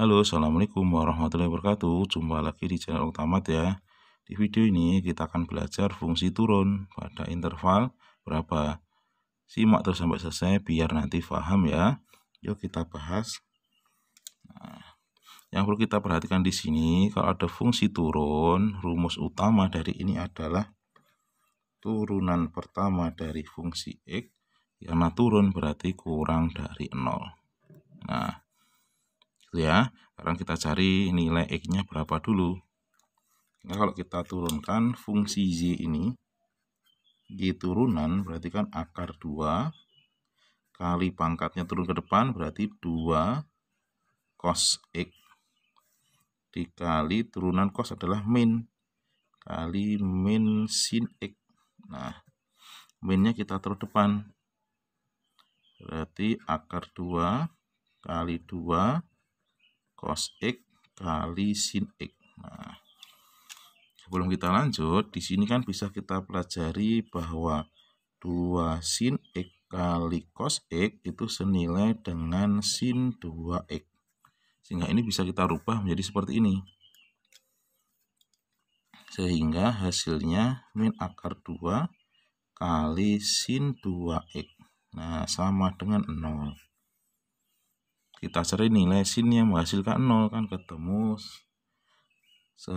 Halo, Assalamualaikum warahmatullahi wabarakatuh. Jumpa lagi di channel utama ya. Di video ini kita akan belajar fungsi turun pada interval berapa. Simak terus sampai selesai biar nanti paham ya. Yuk kita bahas. Nah, yang perlu kita perhatikan di sini kalau ada fungsi turun, rumus utama dari ini adalah turunan pertama dari fungsi x karena turun berarti kurang dari 0. Nah, gitu ya sekarang kita cari nilai x-nya berapa dulu nah kalau kita turunkan fungsi z ini di turunan berarti kan akar 2 kali pangkatnya turun ke depan berarti 2 cos x dikali turunan cos adalah min kali min sin x nah minnya kita taruh depan berarti akar 2 kali 2 cos X kali sin X. Nah, sebelum kita lanjut, di sini kan bisa kita pelajari bahwa 2 sin X kali cos X itu senilai dengan sin 2X. Sehingga ini bisa kita rubah menjadi seperti ini. Sehingga hasilnya min akar 2 kali sin 2X. Nah, sama dengan 0 kita cari nilai sin yang menghasilkan 0 kan ketemu 180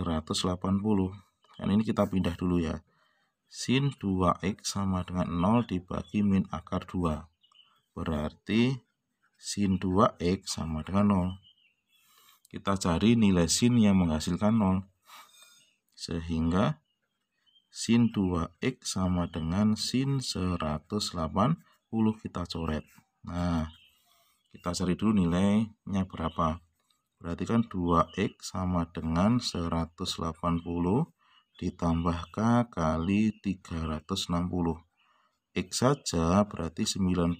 kan ini kita pindah dulu ya sin 2x sama dengan 0 dibagi min akar 2 berarti sin 2x sama dengan 0 kita cari nilai sin yang menghasilkan 0 sehingga sin 2x sama dengan sin 180 kita coret nah kita cari dulu nilainya berapa berarti kan 2x sama dengan 180 ditambah k kali 360 x saja berarti 90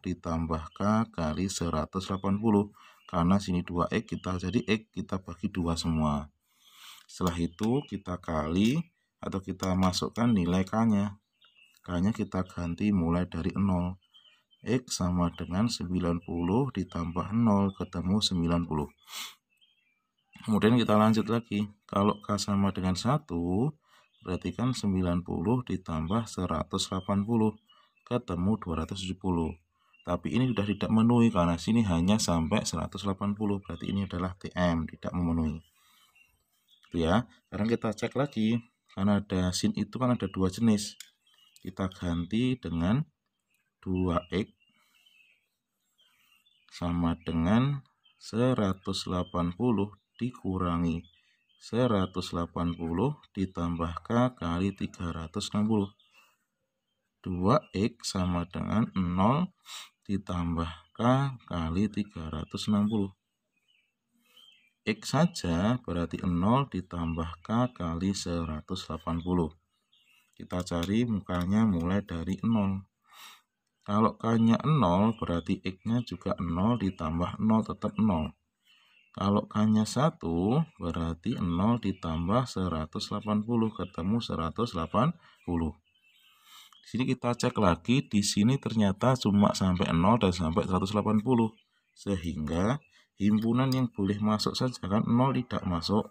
ditambah k kali 180 karena sini 2x kita jadi x kita bagi dua semua setelah itu kita kali atau kita masukkan nilai k nya k nya kita ganti mulai dari 0 X sama dengan 90 ditambah 0 ketemu 90. Kemudian kita lanjut lagi. Kalau K sama dengan 1, berarti kan 90 ditambah 180 ketemu 270. Tapi ini sudah tidak memenuhi karena sini hanya sampai 180. Berarti ini adalah TM, tidak memenuhi. Itu ya. Sekarang kita cek lagi. Karena ada sin itu kan ada dua jenis. Kita ganti dengan 2x sama dengan 180 dikurangi 180 ditambah K kali 360. 2X sama dengan 0 ditambah K kali 360. X saja berarti 0 ditambah K kali 180. Kita cari mukanya mulai dari 0. Kalau K-nya 0, berarti X-nya juga 0 ditambah 0 tetap 0. Kalau K-nya 1, berarti 0 ditambah 180, ketemu 180. Di sini kita cek lagi, di sini ternyata cuma sampai 0 dan sampai 180. Sehingga himpunan yang boleh masuk saja kan 0 tidak masuk,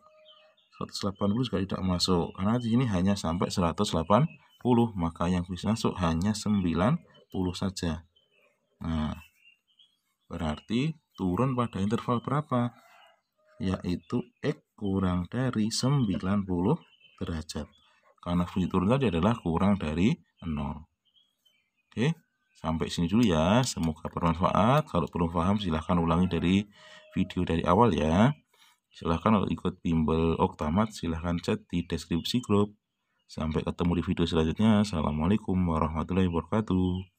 180 juga tidak masuk. Karena di sini hanya sampai 180, maka yang bisa masuk hanya 9 saja. Nah, berarti turun pada interval berapa? Yaitu X kurang dari 90 derajat. Karena fungsi turun tadi adalah kurang dari 0. Oke, sampai sini dulu ya. Semoga bermanfaat. Kalau belum paham silahkan ulangi dari video dari awal ya. Silahkan kalau ikut bimbel Oktamat silahkan chat di deskripsi grup. Sampai ketemu di video selanjutnya. Assalamualaikum warahmatullahi wabarakatuh.